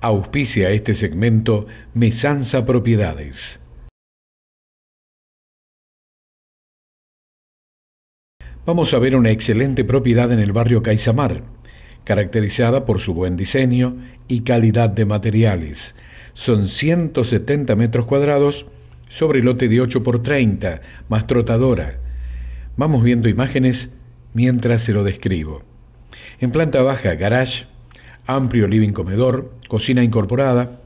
Auspicia este segmento Mesanza Propiedades. Vamos a ver una excelente propiedad en el barrio Caizamar, caracterizada por su buen diseño y calidad de materiales. Son 170 metros cuadrados sobre lote de 8 por 30, más trotadora. Vamos viendo imágenes mientras se lo describo. En planta baja, garage, amplio living comedor, cocina incorporada,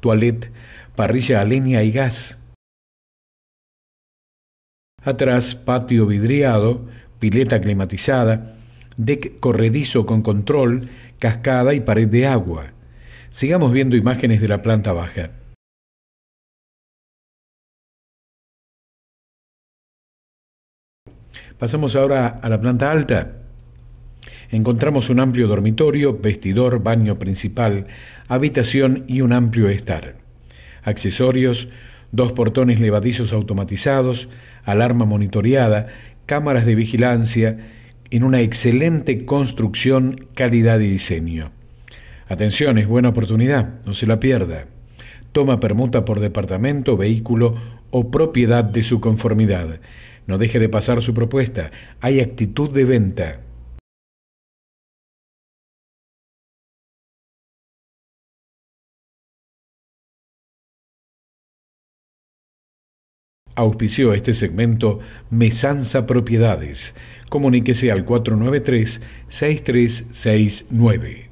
toilet, parrilla a leña y gas. Atrás, patio vidriado, pileta climatizada, deck corredizo con control, cascada y pared de agua. Sigamos viendo imágenes de la planta baja. Pasamos ahora a la planta alta. Encontramos un amplio dormitorio, vestidor, baño principal, habitación y un amplio estar. Accesorios, dos portones levadizos automatizados, alarma monitoreada, cámaras de vigilancia, en una excelente construcción, calidad y diseño. Atención, es buena oportunidad, no se la pierda. Toma permuta por departamento, vehículo o propiedad de su conformidad. No deje de pasar su propuesta, hay actitud de venta. auspició este segmento Mesanza Propiedades. Comuníquese al 493-6369.